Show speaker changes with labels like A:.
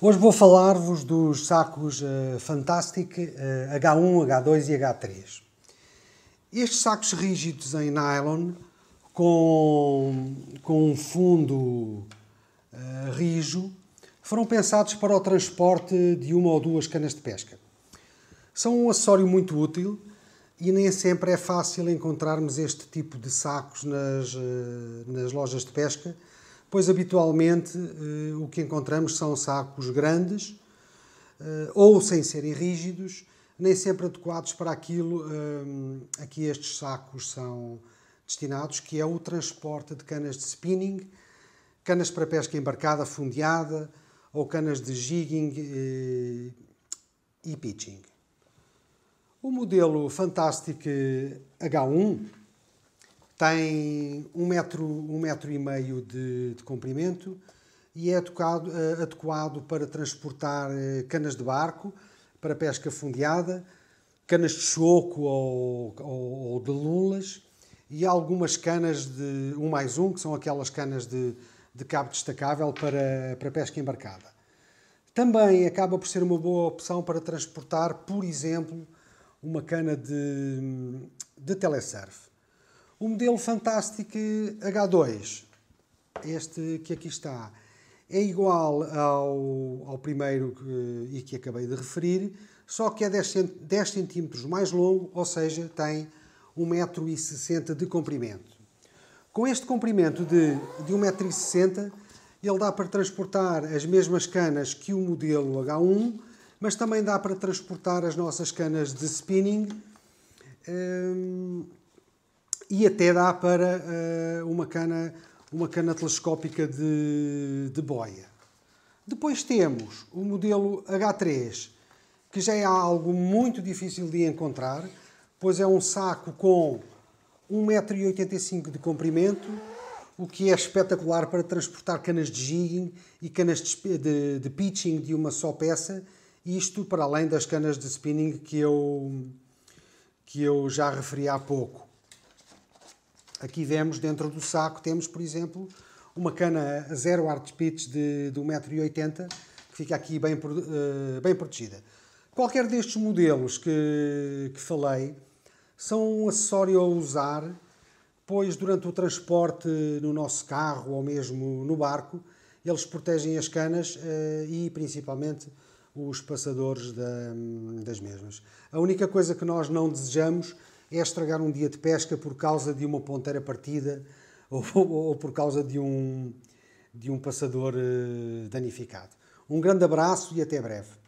A: Hoje vou falar-vos dos sacos uh, Fantastic uh, H1, H2 e H3. Estes sacos rígidos em nylon, com, com um fundo uh, rijo, foram pensados para o transporte de uma ou duas canas de pesca. São um acessório muito útil e nem sempre é fácil encontrarmos este tipo de sacos nas, eh, nas lojas de pesca, pois habitualmente eh, o que encontramos são sacos grandes eh, ou sem serem rígidos, nem sempre adequados para aquilo eh, a que estes sacos são destinados, que é o transporte de canas de spinning, canas para pesca embarcada fundeada ou canas de jigging e pitching. O modelo Fantastic H1 tem um metro, um metro e meio de, de comprimento e é adequado, eh, adequado para transportar eh, canas de barco, para pesca fundeada, canas de choco ou, ou, ou, de lulas e algumas canas de 1 um mais 1, um, que são aquelas canas de, de cabo destacável para, para pesca embarcada. Também acaba por ser uma boa opção para transportar, por exemplo, uma cana de, de telesurf. O modelo Fantastic H2, este que aqui está, é igual ao, ao primeiro que, e que acabei de referir, só que é 10, cm mais longo, ou seja, tem 1,60m de comprimento. Com este comprimento de, de 1,60m, ele dá para transportar as mesmas canas que o modelo H1, mas também dá para transportar as nossas canas de spinning hum, e até dá para uh, uma, cana, uma cana telescópica de, de boia. Depois temos o modelo H3, que já é algo muito difícil de encontrar, pois é um saco com 1,85m de comprimento, o que é espetacular para transportar canas de jigging e canas de, de, de, pitching de uma só peça, isto para além das canas de spinning que eu, que eu já referi há pouco. Aqui vemos, dentro do saco, temos, por exemplo, uma cana a zero art pitch de, de 1,80m, que fica aqui bem, eh, bem protegida. Qualquer destes modelos que, que falei são um acessório a usar, pois durante o transporte no nosso carro ou mesmo no barco, eles protegem as canas eh, e principalmente os passadores das mesmas. A única coisa que nós não desejamos é estragar um dia de pesca por causa de uma ponteira partida ou, ou, ou por causa de um, de um passador uh, danificado. Um grande abraço e até breve.